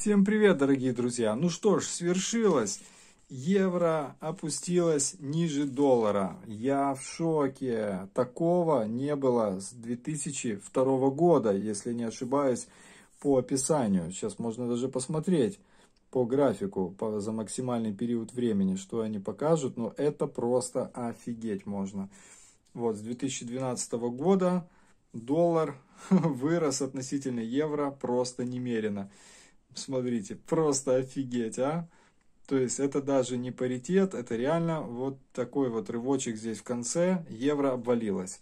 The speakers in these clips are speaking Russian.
Всем привет, дорогие друзья! Ну что ж, свершилось! Евро опустилось ниже доллара. Я в шоке. Такого не было с 2002 года, если не ошибаюсь, по описанию. Сейчас можно даже посмотреть по графику по, за максимальный период времени, что они покажут. Но это просто офигеть можно. Вот с 2012 года доллар вырос относительно евро просто немерено. Смотрите, просто офигеть, а! То есть это даже не паритет, это реально вот такой вот рывочек здесь в конце, евро обвалилось.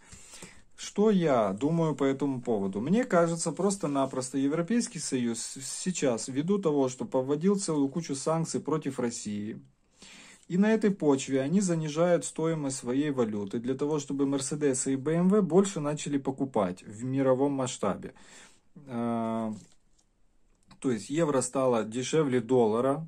Что я думаю по этому поводу? Мне кажется, просто-напросто Европейский Союз сейчас, ввиду того, что поводил целую кучу санкций против России, и на этой почве они занижают стоимость своей валюты для того, чтобы Mercedes и BMW больше начали покупать в мировом масштабе. Э, то есть евро стало дешевле доллара.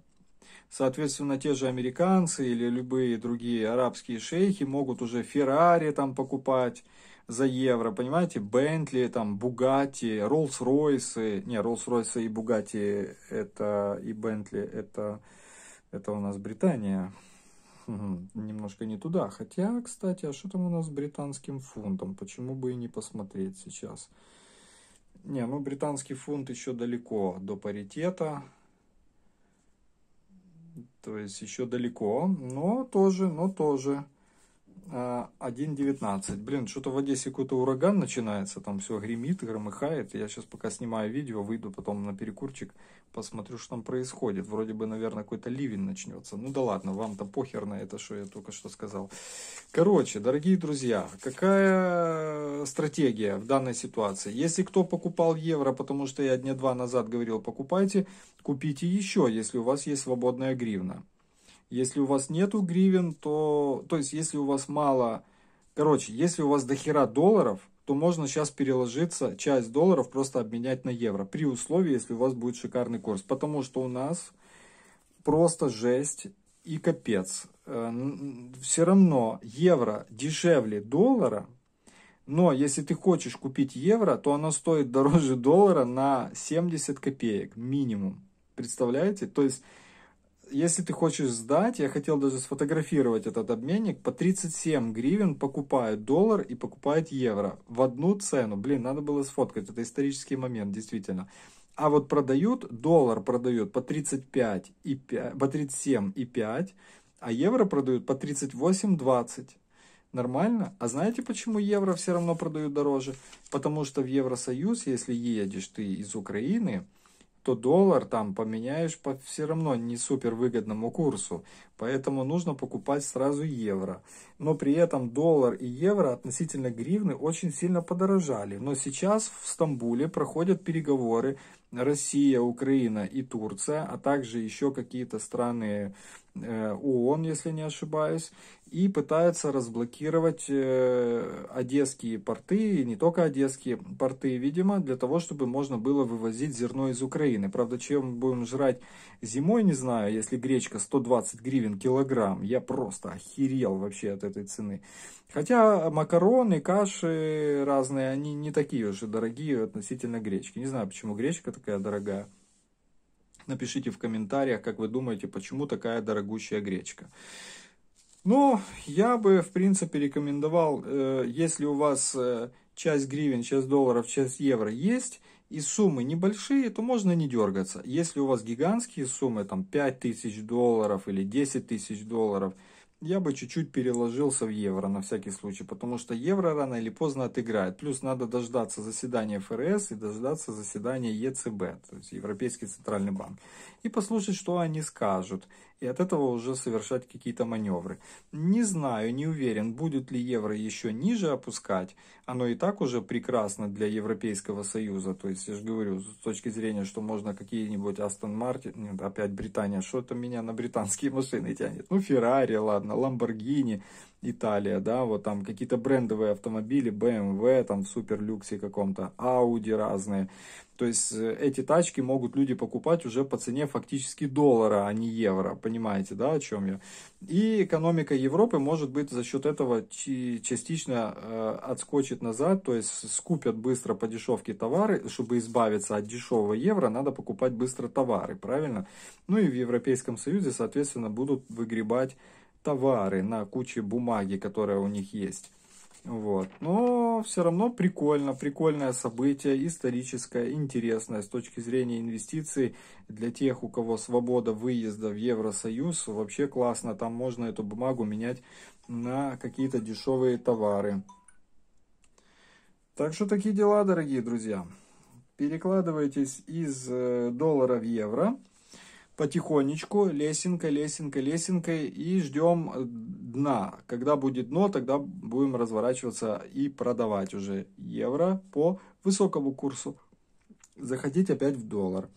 Соответственно, те же американцы или любые другие арабские шейхи могут уже Феррари там покупать за евро, понимаете, Бентли, там, Бугати, Роллс-Ройсы, не, Роллс-Ройсы и Бугати, это, и Бентли, это, это у нас Британия, немножко не туда, хотя, кстати, а что там у нас с британским фунтом, почему бы и не посмотреть сейчас, не, ну британский фунт еще далеко до паритета. То есть еще далеко, но тоже, но тоже. 1.19. А, Блин, что-то в Одессе какой-то ураган начинается, там все гремит, громыхает. Я сейчас пока снимаю видео, выйду потом на перекурчик, посмотрю, что там происходит. Вроде бы, наверное, какой-то ливень начнется. Ну да ладно, вам-то похер на это, что я только что сказал. Короче, дорогие друзья, какая стратегия в данной ситуации? Если кто покупал евро, потому что я дня два назад говорил, покупайте, купите еще, если у вас есть свободная гривна. Если у вас нету гривен, то... То есть, если у вас мало... Короче, если у вас дохера долларов, то можно сейчас переложиться, часть долларов просто обменять на евро. При условии, если у вас будет шикарный курс. Потому что у нас просто жесть и капец. Э, Все равно евро дешевле доллара, но если ты хочешь купить евро, то оно стоит дороже доллара на 70 копеек минимум. Представляете? То есть если ты хочешь сдать, я хотел даже сфотографировать этот обменник, по 37 гривен покупает доллар и покупает евро в одну цену. Блин, надо было сфоткать, это исторический момент, действительно. А вот продают, доллар продают по 35 и по 37 и 5, а евро продают по 38,20. Нормально? А знаете, почему евро все равно продают дороже? Потому что в Евросоюз, если едешь ты из Украины, то доллар там поменяешь по все равно не супер выгодному курсу. Поэтому нужно покупать сразу евро. Но при этом доллар и евро относительно гривны очень сильно подорожали. Но сейчас в Стамбуле проходят переговоры Россия, Украина и Турция, а также еще какие-то страны э, ООН, если не ошибаюсь, и пытается разблокировать э, одесские порты, и не только одесские порты, видимо, для того, чтобы можно было вывозить зерно из Украины. Правда, чем будем жрать зимой, не знаю, если гречка 120 гривен килограмм, я просто охерел вообще от этой цены. Хотя макароны, каши разные, они не такие уже дорогие относительно гречки. Не знаю, почему гречка такая дорогая. Напишите в комментариях, как вы думаете, почему такая дорогущая гречка. Но ну, я бы, в принципе, рекомендовал, э, если у вас э, часть гривен, часть долларов, часть евро есть, и суммы небольшие, то можно не дергаться. Если у вас гигантские суммы, там 5 тысяч долларов или 10 тысяч долларов – я бы чуть-чуть переложился в евро на всякий случай, потому что евро рано или поздно отыграет. Плюс надо дождаться заседания ФРС и дождаться заседания ЕЦБ, то есть Европейский Центральный Банк, и послушать, что они скажут и от этого уже совершать какие-то маневры. Не знаю, не уверен, будет ли евро еще ниже опускать. Оно и так уже прекрасно для Европейского Союза. То есть, я же говорю, с точки зрения, что можно какие-нибудь Астон Мартин, опять Британия, а что-то меня на британские машины тянет. Ну, Феррари, ладно, Ламборгини, Италия, да, вот там какие-то брендовые автомобили, BMW, эм там в суперлюксе каком-то, Audi разные. То есть э, эти тачки могут люди покупать уже по цене фактически доллара, а не евро понимаете, да, о чем я. И экономика Европы, может быть, за счет этого частично э, отскочит назад, то есть скупят быстро по дешевке товары, чтобы избавиться от дешевого евро, надо покупать быстро товары, правильно? Ну и в Европейском Союзе, соответственно, будут выгребать товары на куче бумаги, которая у них есть. Вот. Но все равно прикольно, прикольное событие, историческое, интересное с точки зрения инвестиций для тех, у кого свобода выезда в Евросоюз. Вообще классно, там можно эту бумагу менять на какие-то дешевые товары. Так что такие дела, дорогие друзья. Перекладывайтесь из э, доллара в евро потихонечку, лесенкой, лесенкой, лесенкой и ждем дна. Когда будет дно, тогда будем разворачиваться и продавать уже евро по высокому курсу. Заходить опять в доллар.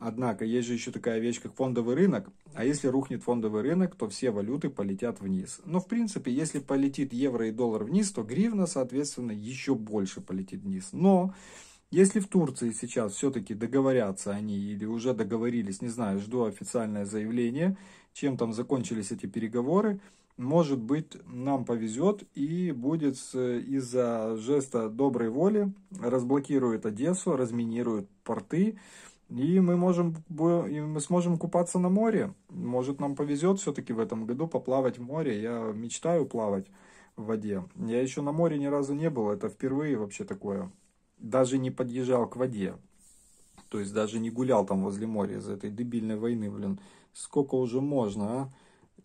Однако есть же еще такая вещь, как фондовый рынок. А если рухнет фондовый рынок, то все валюты полетят вниз. Но в принципе, если полетит евро и доллар вниз, то гривна, соответственно, еще больше полетит вниз. Но если в Турции сейчас все-таки договорятся они или уже договорились, не знаю, жду официальное заявление, чем там закончились эти переговоры, может быть, нам повезет и будет из-за жеста доброй воли разблокирует Одессу, разминирует порты, и мы, можем, и мы сможем купаться на море. Может, нам повезет все-таки в этом году поплавать в море. Я мечтаю плавать в воде. Я еще на море ни разу не был. Это впервые вообще такое даже не подъезжал к воде. То есть даже не гулял там возле моря из-за этой дебильной войны, блин. Сколько уже можно, а?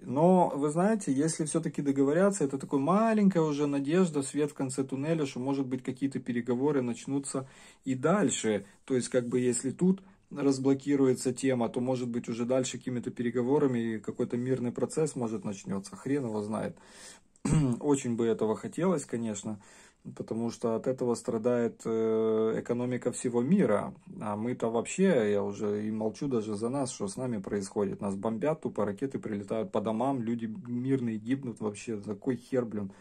Но, вы знаете, если все-таки договорятся, это такая маленькая уже надежда, свет в конце туннеля, что, может быть, какие-то переговоры начнутся и дальше. То есть, как бы, если тут разблокируется тема, то, может быть, уже дальше какими-то переговорами какой-то мирный процесс может начнется. Хрен его знает. Очень бы этого хотелось, конечно потому что от этого страдает э, экономика всего мира. А мы-то вообще, я уже и молчу даже за нас, что с нами происходит. Нас бомбят, тупо ракеты прилетают по домам, люди мирные гибнут вообще. За какой хер, блин?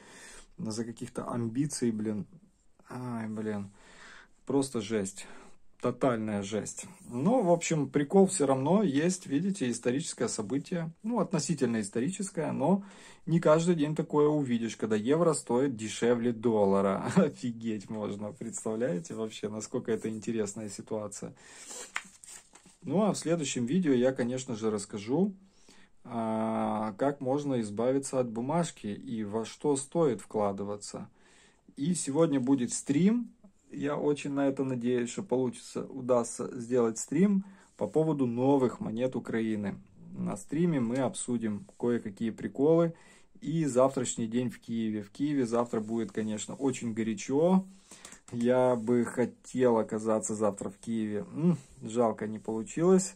За каких-то амбиций, блин. Ай, блин. Просто жесть тотальная жесть. Но, в общем, прикол все равно есть, видите, историческое событие. Ну, относительно историческое, но не каждый день такое увидишь, когда евро стоит дешевле доллара. Офигеть можно, представляете вообще, насколько это интересная ситуация. Ну, а в следующем видео я, конечно же, расскажу, а, как можно избавиться от бумажки и во что стоит вкладываться. И сегодня будет стрим я очень на это надеюсь, что получится, удастся сделать стрим по поводу новых монет Украины. На стриме мы обсудим кое-какие приколы и завтрашний день в Киеве. В Киеве завтра будет, конечно, очень горячо. Я бы хотел оказаться завтра в Киеве. М -м, жалко, не получилось.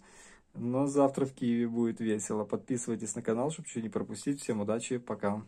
Но завтра в Киеве будет весело. Подписывайтесь на канал, чтобы ничего не пропустить. Всем удачи, пока.